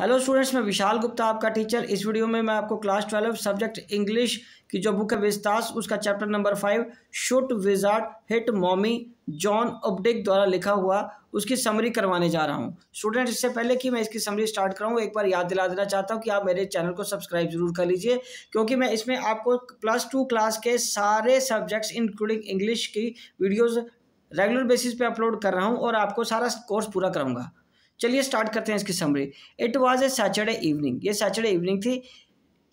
hello students मैं विशाल गुप्ता आपका teacher इस वीडियो में मैं आपको क्लास ट्वेल्व सब्जेक्ट इंग्लिश की जो बुक है विस्तास उसका chapter number five should wizard hit mommy John Updike द्वारा लिखा हुआ उसकी समरी करवाने जा रहा हूँ स्टूडेंट्स इससे पहले कि मैं इसकी समरी स्टार्ट कराऊँ एक बार याद दिला देना चाहता हूँ कि आप मेरे चैनल को सब्सक्राइब जरूर कर लीजिए क्योंकि मैं इसमें आपको प्लस टू क्लास के सारे सब्जेक्ट्स इंक्लूडिंग इंग्लिश की वीडियोज़ रेगुलर बेसिस पे अपलोड कर रहा हूँ और आपको सारा कोर्स पूरा करूँगा चलिए स्टार्ट करते हैं इसकी summary it was a Saturday evening ये सैटरडे इवनिंग थी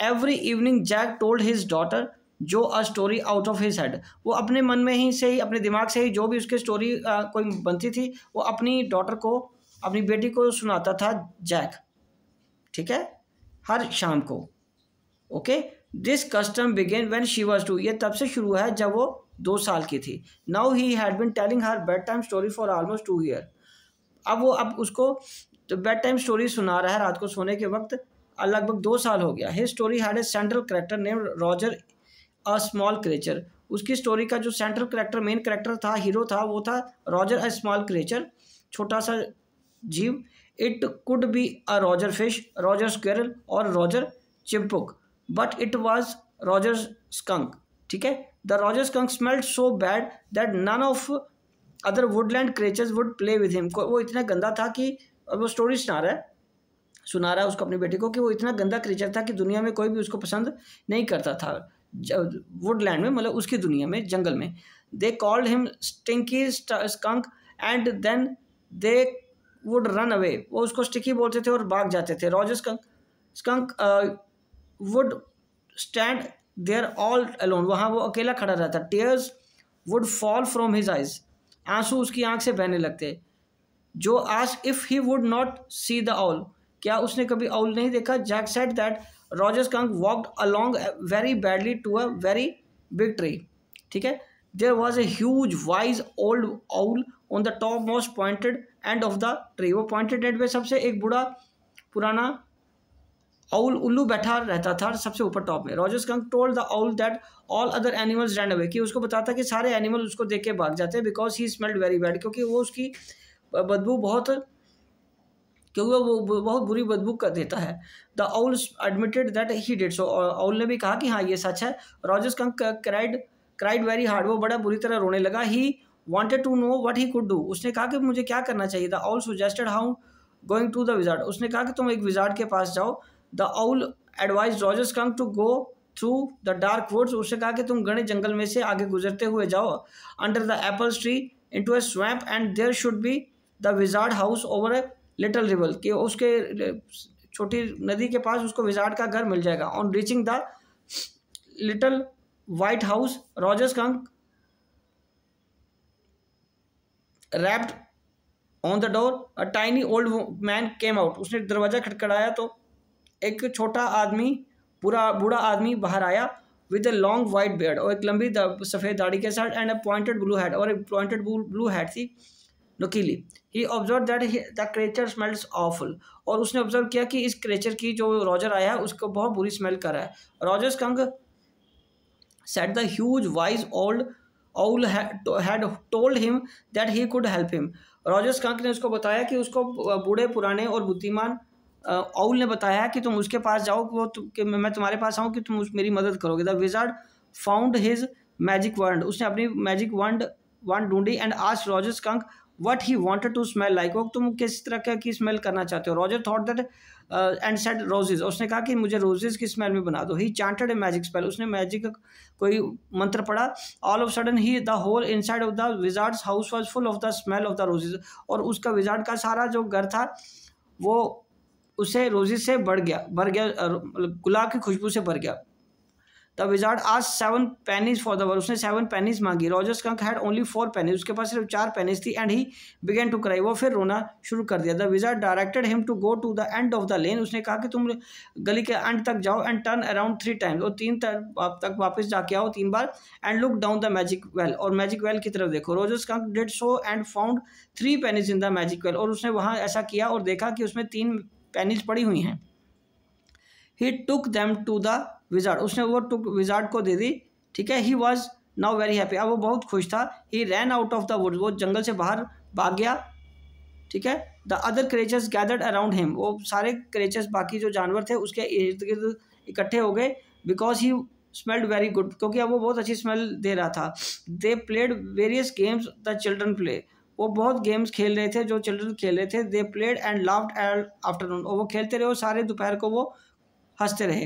every evening Jack told his daughter Jo a story out of his head वो अपने मन में ही से ही अपने दिमाग से ही जो भी उसकी स्टोरी कोई बनती थी वो अपनी डॉटर को अपनी बेटी को सुनाता था जैक ठीक है हर शाम को okay this custom began when she was two ये तब से शुरू है जब वो दो साल की थी now he had been telling her bed time story for almost two year अब वो अब उसको तो बेड टाइम स्टोरी सुना रहा है रात को सोने के वक्त लगभग दो साल हो गया his story had a central character name Roger a small creature उसकी स्टोरी का जो सेंट्रल करेक्टर मेन करेक्टर था हीरो था वो था रॉजर अ स्मॉल क्रेचर छोटा सा जीव it could be a Roger fish Roger squirrel और Roger chipmunk but it was Roger skunk ठीक है the Roger skunk smelled so bad that none of other woodland creatures would play with him वो इतना गंदा था कि और वो स्टोरी सुना रहा है सुना रहा है उसको अपनी बेटी को कि वो इतना गंदा क्रेचर था कि दुनिया में कोई भी उसको पसंद नहीं करता था वुडलैंड में मतलब उसकी दुनिया में जंगल में they called him stinky skunk and then they would run away वो उसको स्टिकी बोलते थे और भाग जाते थे Roger skunk skunk would stand there all alone वहाँ वो अकेला खड़ा रहता tears would fall from his eyes आंसू उसकी आंख से बहने लगते जो आज if he would not see the owl क्या उसने कभी ऑल नहीं देखा Jack said that Roger skunk walked along very badly to a very big tree ठीक है there was a huge wise old owl on the top most pointed end of the tree वो pointed end में सबसे एक बुरा पुराना औल उल्लू बैठा रहता था सबसे ऊपर टॉप में Roger skunk told the owl that all other animals ran away कि उसको बताता कि सारे एनिमल उसको देख के भाग जाते हैं because he smelled very bad क्योंकि वो उसकी बदबू बहुत क्योंकि वो बहुत बुरी बदबू कर देता है the owl admitted that he did so owl ने भी कहा कि हाँ ये सच है Roger skunk cried cried very hard वो बड़ा बुरी तरह रोने लगा he wanted to know what he could do उसने कहा कि मुझे क्या करना चाहिए the owl suggested how going to the wizard उसने कहा कि तुम एक विजार्ड के पास जाओ the owl advised Roger skunk to go through the dark woods उसे कहा कि तुम घने जंगल में से आगे गुजरते हुए जाओ under the apple tree into a swamp and there should be the wizard house over a little river कि उसके छोटी नदी के पास उसको विजार्ड का घर मिल जाएगा on reaching the little white house Roger skunk rapped on the door a tiny old man came out उसने दरवाज़ा खटखड़ाया तो एक छोटा आदमी पूरा बूढ़ा आदमी बाहर आया with a long white beard और एक लंबी सफ़ेद दाढ़ी के साथ and a pointed blue head और एक पॉइंटेड ब्लू हेड थी नुकीली he observe that the creature smells awful और उसने ऑब्जर्व किया कि इस क्रेचर की जो रॉजर आया है उसको बहुत बुरी स्मेल कर रहा है Roger skunk said the huge wise old owl had told him that he could help him Roger skunk ने उसको बताया कि उसको बूढ़े पुराने और बुद्धिमान ओउल ने बताया कि तुम उसके पास जाओ वो कि मैं तुम्हारे पास आऊँ कि तुम उस मेरी मदद करोगे the wizard found his magic world उसने अपनी मैजिक वर्ड वन ढूंढी एंड आज Roger skunk what he wanted to smell like वो तुम किस तरह की स्मेल करना चाहते हो Roger thought that and said roses उसने कहा कि मुझे रोजेज की स्मेल में बना दो he chanted a magic spell उसने मैजिक कोई मंत्र पढ़ा all of sudden he the whole inside of the wizard house was full of the smell of the roses और उसका विजार्ड का सारा जो घर था वो उसे रोज़ी से बढ़ गया भर गया मतलब गुलाब की खुशबू से भर गया द विजार्ड आज seven pennies for the world उसने सेवन पेनीज मांगी Roger skunk had only four pennies उसके पास सिर्फ चार पेनीज थी and he began to cry वो फिर रोना शुरू कर दिया the wizard directed him to go to the end of the lane उसने कहा कि तुम गली के एंड तक जाओ and turn around three times और तीन तक वापस जाके आओ तीन बार and look down the magic well और मैजिक वेल की तरफ देखो Roger skunk did so and found three pennies in the magic well और उसने वहाँ ऐसा किया और देखा कि उसमें तीन पेनिज पड़ी हुई हैं he took them to the wizard उसने वो टुक विजार्ड को दे दी ठीक है he was now very happy अब वो बहुत खुश था he ran out of the wood वो जंगल से बाहर भाग गया ठीक है the other creatures gathered around him वो सारे क्रेचर्स बाकी जो जानवर थे उसके इर्द गिर्द इकट्ठे हो गए because he smelled very good क्योंकि अब वो बहुत अच्छी स्मेल दे रहा था they played various games the children play वो बहुत गेम्स खेल रहे थे जो चिल्ड्रन खेल रहे थे they played and laughed all afternoon वो खेलते रहे और सारे दोपहर को वो हंसते रहे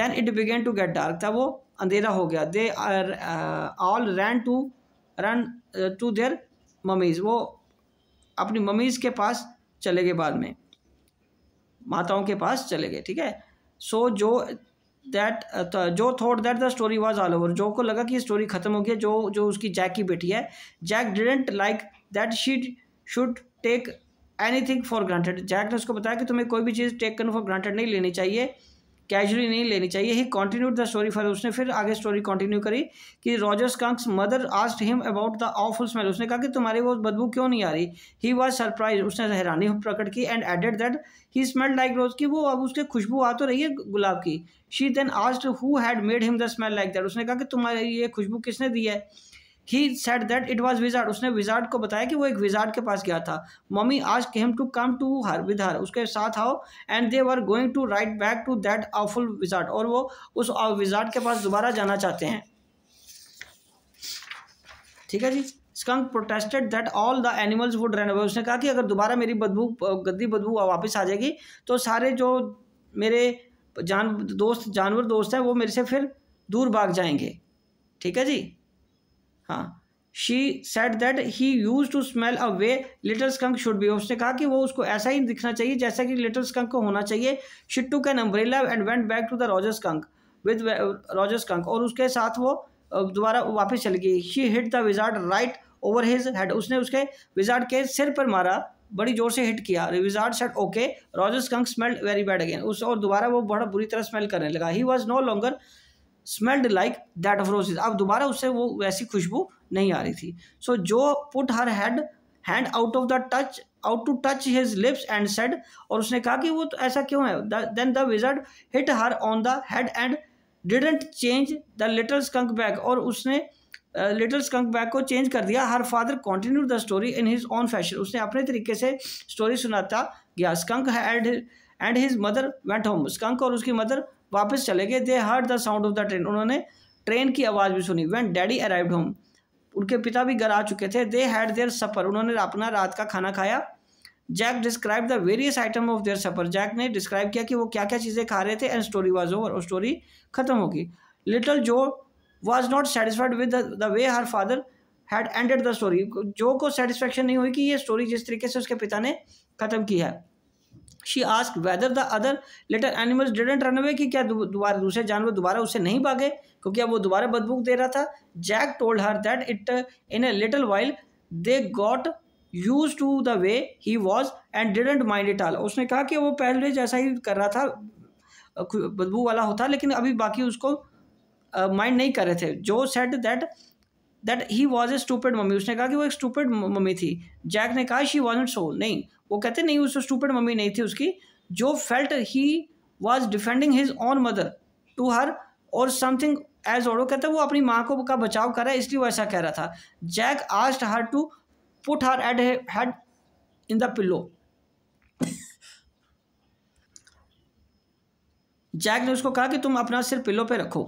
then it began to get dark था वो अंधेरा हो गया they all ran to run to their mummies वो अपनी ममीज़ के पास चले गए बाद में माताओं के पास चले गए ठीक है so so, Jo that uh, तो Jo thought that the story was all over Jo को लगा कि स्टोरी खत्म हो गई जो जो उसकी जैक की बेटी है Jack didn't like that she should take anything for granted Jack ने उसको बताया कि तुम्हें कोई भी चीज़ टेकन फॉर ग्रांटेड नहीं लेनी चाहिए कैजुअली नहीं लेनी चाहिए he continue the story further उसने फिर आगे स्टोरी कॉन्टिन्यू करी कि Roger skunk's mother asked him about the awful smell उसने कहा कि तुम्हारी वो बदबू क्यों नहीं आ रही ही वॉज सरप्राइज उसने हैरानी प्रकट की and added that he smell like rose की वो अब उसके खुशबू आ तो रही है गुलाब की she then asked who had made him the smell like that उसने कहा कि तुम्हारी ये खुशबू किसने दी है he said that it was wizard उसने विजार्ड को बताया कि वो एक विजार्ड के पास गया था मम्मी आज came to come to her with her उसके साथ आओ and they were going to right back to that awful wizard और वो उस विजार्ड के पास दोबारा जाना चाहते हैं ठीक है जी skunk protested that all the animals would run away उसने कहा कि अगर दोबारा मेरी बदबू गद्दी बदबू वापस आ जाएगी तो सारे जो मेरे जान दोस्त जानवर दोस्त हैं वो मेरे से फिर दूर भाग जाएंगे ठीक है जी हाँ she said that he used to smell a way little skunk should be उसने कहा कि वो उसको ऐसा ही दिखना चाहिए जैसा कि लिटल स्कंक को होना चाहिए she took an umbrella and went back to the Roger skunk with Roger skunk और उसके साथ वो दोबारा वापस चली गई she hit the wizard right over his head उसने उसके विजार्ड के सिर पर मारा बड़ी जोर से हिट किया wizard said okay Roger skunk smelled very bad again उस और दोबारा वो बड़ा बुरी तरह स्मेल करने लगा he was no longer smelled like that of roses अब दोबारा उससे वो वैसी खुशबू नहीं आ रही थी so Jo put her had hand out of the touch out to touch his lips and said और उसने कहा कि वो तो ऐसा क्यों है then the wizard hit her on the head and didn't change the little skunk bag और उसने लिटल स्कंक बैग को चेंज कर दिया her father continue the story in his own fashion उसने अपने तरीके से स्टोरी सुनाता गया skunk and his mother went home skunk और उसकी मदर वापस चले गए they heard the sound of the train उन्होंने ट्रेन की आवाज़ भी सुनी वैन डैडी अराइव्ड होम उनके पिता भी घर आ चुके थे दे हैड देयर सफ़र उन्होंने अपना रात का खाना खाया Jack describe the various item of their supper Jack ने डिस्क्राइब किया कि वो क्या क्या चीज़ें खा रहे थे एंड स्टोरी वॉज ओवर और स्टोरी खत्म होगी little Jo was not satisfied with the way her father had ended the story Jo को सेटिस्फेक्शन नहीं हुई कि ये स्टोरी जिस तरीके से उसके पिता ने ख़त्म की है she ask whether the other letter animals didn't run away कि क्या दोबारा दूसरे जानवर दोबारा उसे नहीं भागे क्योंकि अब वो दोबारा बदबू दे रहा था Jack told her that it in a little while they got use to the way he was and didn't mind it all उसने कहा कि वो पहले जैसा ही कर रहा था बदबू वाला होता लेकिन अभी बाकी उसको माइंड uh, नहीं कर रहे थे Jo said that that he was a stupid mummy उसने कहा कि वो एक स्टूपेड मम्मी थी जैक ने कहा शी वॉज नॉट सो नहीं वो कहते नहीं उस स्टूपेड मम्मी नहीं थी उसकी Jo felt he was defending his own mother to her or something as auto कहते वो अपनी माँ को का बचाव कर रहा है इसलिए वो ऐसा कह रहा था Jack asked her to put her at head in the pillow Jack ने उसको कहा कि तुम अपना सिर पिल्लो पे रखो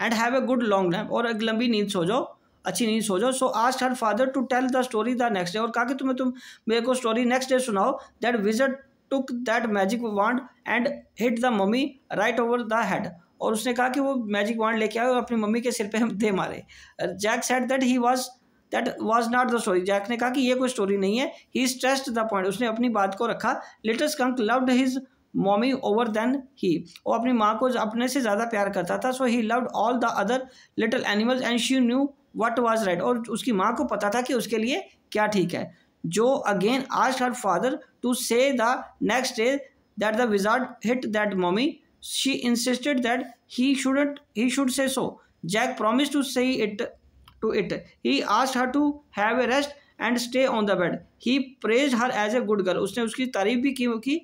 and have a good long nap और एक लंबी नींद सो जाओ अच्छी नींद सो जाओ so asked her father to tell the story the next day और कहा कि तुम्हें तुम मेरे को स्टोरी नेक्स्ट डे सुनाओ that wizard took that magic wand and hit the mummy right over the head और उसने कहा कि वो मैजिक वांड लेके आए और अपनी मम्मी के सिर पे दे मारे Jack said that he was that was not the story Jack ने कहा कि ये कोई स्टोरी नहीं है ही स्ट्रेस्ट द पॉइंट उसने अपनी बात को रखा little skunk loved his mommy over then he वो अपनी माँ को अपने से ज़्यादा प्यार करता था so he loved all the other little animals and she knew what was right और उसकी माँ को पता था कि उसके लिए क्या ठीक है जो अगेन आज her father to say the next day that the wizard hit that mommy she insisted that he shouldn't he should say so Jack promise to say it to it he asked her to have a rest and stay on the bed he praise her as a good girl उसने उसकी तारीफ भी की कि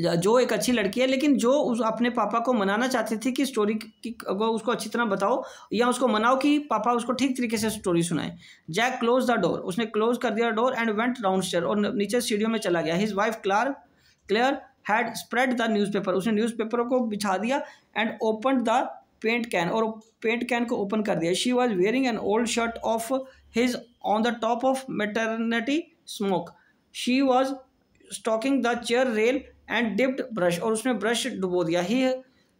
जो एक अच्छी लड़की है लेकिन जो उस अपने पापा को मनाना चाहती थी कि स्टोरी की उसको अच्छी तरह बताओ या उसको मनाओ कि पापा उसको ठीक तरीके से स्टोरी सुनाए जैक क्लोज द डोर उसने क्लोज कर दिया door and went round stair और नीचे स्टीडियो में चला गया his wife Clare Clare had spread the newspaper उसने न्यूज़पेपरों को बिछा दिया and open the paint can और पेंट कैन को ओपन कर दिया she was wearing an old shirt of his on the top of maternity smock she was stroking the chair rail and dipped brush और उसने brush डुबो दिया he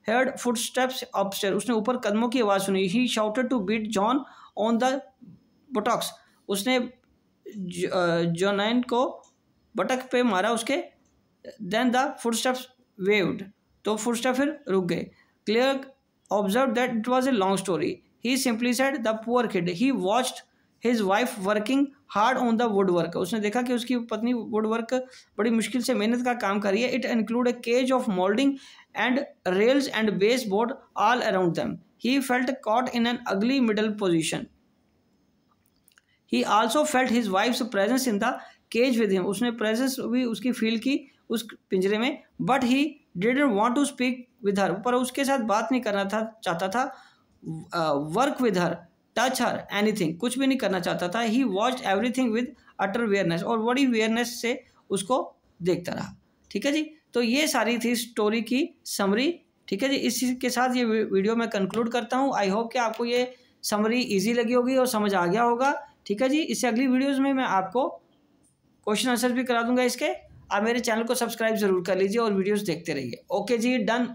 heard footsteps upstair उसने ऊपर कदमों की आवाज़ सुनी he shouted to beat John on the buttocks उसने जोनैन को बटक पे मारा उसके then the footsteps waved तो फुट स्टेप फिर रुक गए clear observe that it was a long story he simply said the poor kid he watched his wife working hard on the woodwork उसने देखा कि उसकी पत्नी would work बड़ी मुश्किल से मेहनत का काम कर रही है it include a cage of moulding and rails and baseboard all around them he felt caught in an ugly middle position he also felt his wife's presence in the cage with him उसने presence भी उसकी feel की उस पिंजरे में but he didn't want to speak with her पर उसके साथ बात नहीं करना था चाहता था work with her touch her anything कुछ भी नहीं करना चाहता था he watch everything with utter awareness और बड़ी वेयरनेस से उसको देखता रहा ठीक है जी तो ये सारी थी स्टोरी की समरी ठीक है जी इसी के साथ ये वीडियो मैं कंक्लूड करता हूँ आई होप कि आपको ये समरी इजी लगी होगी और समझ आ गया होगा ठीक है जी इससे अगली वीडियोज़ में मैं आपको क्वेश्चन आंसर भी करा दूंगा इसके आप मेरे चैनल को सब्सक्राइब जरूर कर लीजिए और वीडियोज़ देखते रहिए ओके जी डन